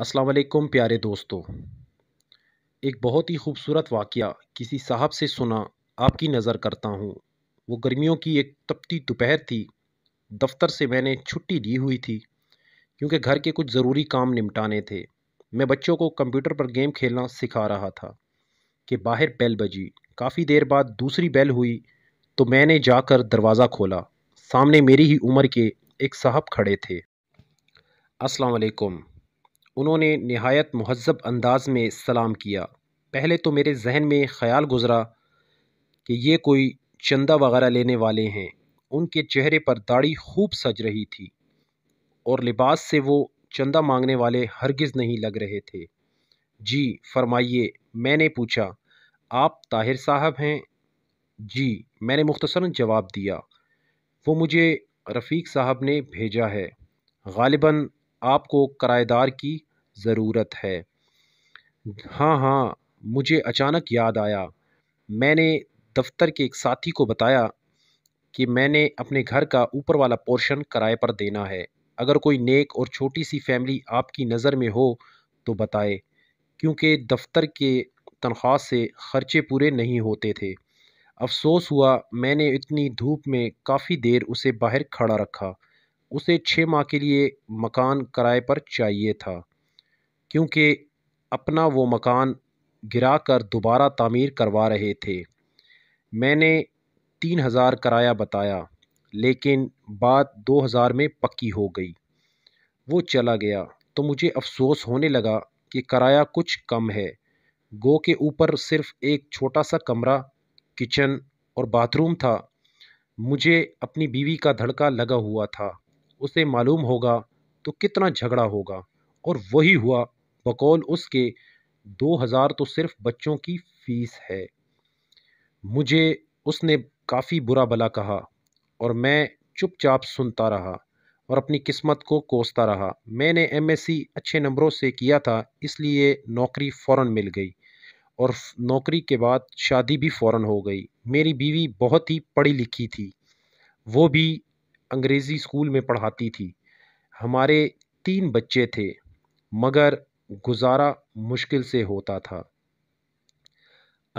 असलकुम प्यारे दोस्तों एक बहुत ही खूबसूरत वाक़ किसी साहब से सुना आपकी नज़र करता हूँ वो गर्मियों की एक तपती दोपहर थी दफ्तर से मैंने छुट्टी ली हुई थी क्योंकि घर के कुछ ज़रूरी काम निपटाने थे मैं बच्चों को कंप्यूटर पर गेम खेलना सिखा रहा था कि बाहर बेल बजी काफ़ी देर बाद दूसरी बेल हुई तो मैंने जाकर दरवाज़ा खोला सामने मेरी ही उम्र के एक साहब खड़े थे अस्सलाम वालेकुम उन्होंने नहायत महजब अंदाज में सलाम किया पहले तो मेरे जहन में ख्याल गुजरा कि ये कोई चंदा वगैरह लेने वाले हैं उनके चेहरे पर दाढ़ी खूब सज रही थी और लिबास से वो चंदा मांगने वाले हरगिज़ नहीं लग रहे थे जी फरमाइए मैंने पूछा आप ताहिर साहब हैं जी मैंने मुख्तसरा जवाब दिया वो मुझे रफ़ीक साहब ने भेजा है गालिबा आपको किराएदार की ज़रूरत है हाँ हाँ मुझे अचानक याद आया मैंने दफ्तर के एक साथी को बताया कि मैंने अपने घर का ऊपर वाला पोर्शन किराए पर देना है अगर कोई नेक और छोटी सी फैमिली आपकी नज़र में हो तो बताए क्योंकि दफ्तर के तनख्वाह से ख़र्चे पूरे नहीं होते थे अफसोस हुआ मैंने इतनी धूप में काफ़ी देर उसे बाहर खड़ा रखा उसे छः माह के लिए मकान किराए पर चाहिए था क्योंकि अपना वो मकान गिरा कर दोबारा तामीर करवा रहे थे मैंने तीन हज़ार किराया बताया लेकिन बात दो हज़ार में पक्की हो गई वो चला गया तो मुझे अफसोस होने लगा कि किराया कुछ कम है गो के ऊपर सिर्फ एक छोटा सा कमरा किचन और बाथरूम था मुझे अपनी बीवी का धड़का लगा हुआ था उसे मालूम होगा तो कितना झगड़ा होगा और वही हुआ बकौल उसके दो हज़ार तो सिर्फ बच्चों की फ़ीस है मुझे उसने काफ़ी बुरा भला कहा और मैं चुपचाप सुनता रहा और अपनी किस्मत को कोसता रहा मैंने एमएससी अच्छे नंबरों से किया था इसलिए नौकरी फ़ौर मिल गई और नौकरी के बाद शादी भी फ़ौर हो गई मेरी बीवी बहुत ही पढ़ी लिखी थी वो भी अंग्रेज़ी स्कूल में पढ़ाती थी हमारे तीन बच्चे थे मगर गुज़ारा मुश्किल से होता था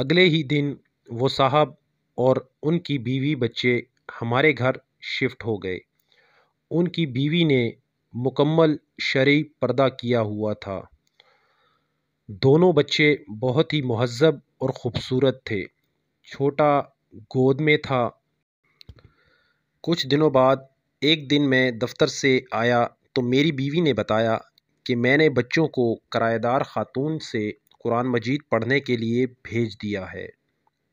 अगले ही दिन वो साहब और उनकी बीवी बच्चे हमारे घर शिफ्ट हो गए उनकी बीवी ने मुकम्मल शरी पर्दा किया हुआ था दोनों बच्चे बहुत ही महजब और ख़ूबसूरत थे छोटा गोद में था कुछ दिनों बाद एक दिन मैं दफ्तर से आया तो मेरी बीवी ने बताया कि मैंने बच्चों को किराएदार ख़ातून से कुरान मजीद पढ़ने के लिए भेज दिया है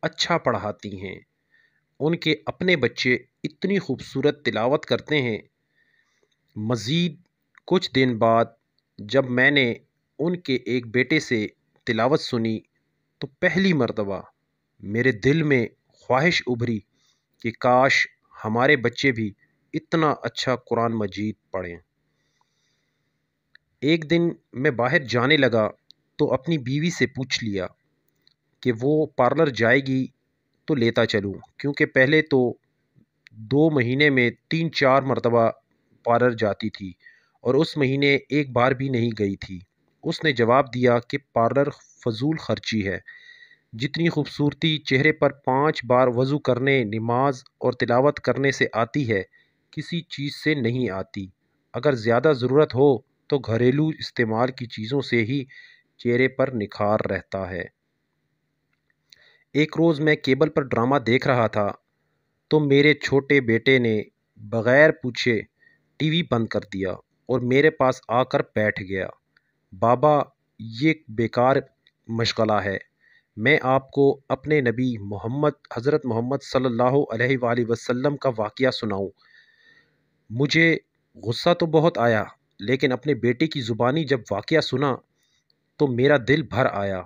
अच्छा पढ़ाती हैं उनके अपने बच्चे इतनी खूबसूरत तिलावत करते हैं मज़ीद कुछ दिन बाद जब मैंने उनके एक बेटे से तिलावत सुनी तो पहली मरतबा मेरे दिल में ख्वाहिश उभरी कि काश हमारे बच्चे भी इतना अच्छा कुरान मजीद पढ़ें एक दिन मैं बाहर जाने लगा तो अपनी बीवी से पूछ लिया कि वो पार्लर जाएगी तो लेता चलूँ क्योंकि पहले तो दो महीने में तीन चार मरतबा पार्लर जाती थी और उस महीने एक बार भी नहीं गई थी उसने जवाब दिया कि पार्लर फजूल खर्ची है जितनी खूबसूरती चेहरे पर पांच बार वज़ू करने नमाज और तिलावत करने से आती है किसी चीज़ से नहीं आती अगर ज़्यादा ज़रूरत हो तो घरेलू इस्तेमाल की चीज़ों से ही चेहरे पर निखार रहता है एक रोज़ मैं केबल पर ड्रामा देख रहा था तो मेरे छोटे बेटे ने बग़ैर पूछे टीवी बंद कर दिया और मेरे पास आकर बैठ गया बाबा ये बेकार मशगला है मैं आपको अपने नबी मोहम्मद हज़रत मोहम्मद सल्लल्लाहु अलैहि वसल्लम का वाक़ सुनाऊँ मुझे गुस्सा तो बहुत आया लेकिन अपने बेटे की ज़ुबानी जब वाक़ सुना तो मेरा दिल भर आया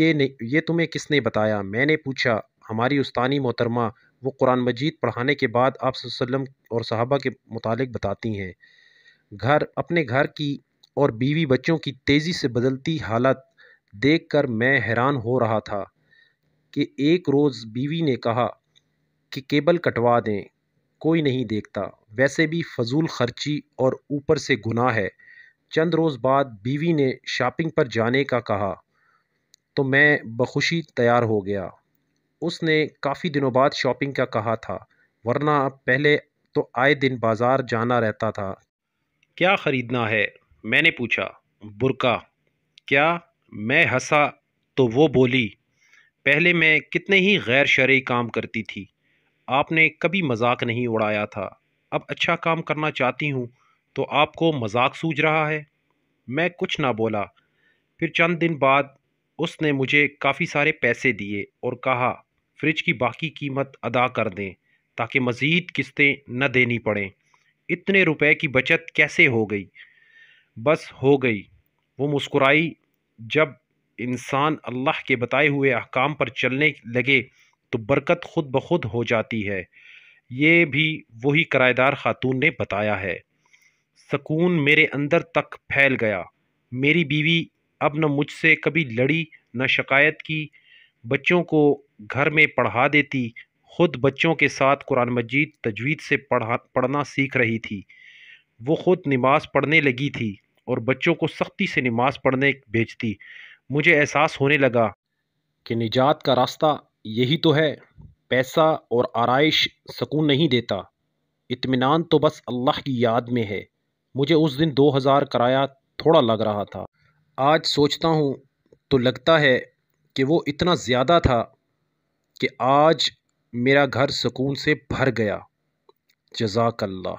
ये ने ये तुम्हें किसने बताया मैंने पूछा हमारी उस्तानी मोहतरमा वो कुरान मजीद पढ़ाने के बाद आप वसल्लम और साहबा के मुतालिक बताती हैं घर अपने घर की और बीवी बच्चों की तेज़ी से बदलती हालत देखकर मैं हैरान हो रहा था कि एक रोज़ बीवी ने कहा कि केबल कटवा दें कोई नहीं देखता वैसे भी फजूल खर्ची और ऊपर से गुनाह है चंद रोज़ बाद बीवी ने शॉपिंग पर जाने का कहा तो मैं बखुशी तैयार हो गया उसने काफ़ी दिनों बाद शॉपिंग का कहा था वरना पहले तो आए दिन बाज़ार जाना रहता था क्या ख़रीदना है मैंने पूछा बुरका क्या मैं हँसा तो वो बोली पहले मैं कितने ही गैर शर्य काम करती थी आपने कभी मजाक नहीं उड़ाया था अब अच्छा काम करना चाहती हूँ तो आपको मजाक सूझ रहा है मैं कुछ ना बोला फिर चंद दिन बाद उसने मुझे काफ़ी सारे पैसे दिए और कहा फ्रिज की बाकी कीमत अदा कर दें ताकि मज़ीद किस्तें न देनी पड़ें इतने रुपए की बचत कैसे हो गई बस हो गई वो मुस्कुराई जब इंसान अल्लाह के बताए हुए अहकाम पर चलने लगे तो बरकत खुद ब खुद हो जाती है ये भी वही किराएदार खातून ने बताया है सकून मेरे अंदर तक फैल गया मेरी बीवी अब न मुझसे कभी लड़ी न शिकायत की बच्चों को घर में पढ़ा देती खुद बच्चों के साथ कुरान मजीद तजवीद से पढ़ा पढ़ना सीख रही थी वो खुद नमाज़ पढ़ने लगी थी और बच्चों को सख्ती से नमाज़ पढ़ने भेजती मुझे एहसास होने लगा कि निजात का रास्ता यही तो है पैसा और आरइश सकून नहीं देता इत्मीनान तो बस अल्लाह की याद में है मुझे उस दिन दो हज़ार थोड़ा लग रहा था आज सोचता हूँ तो लगता है कि वो इतना ज़्यादा था कि आज मेरा घर सुकून से भर गया जजाकल्ला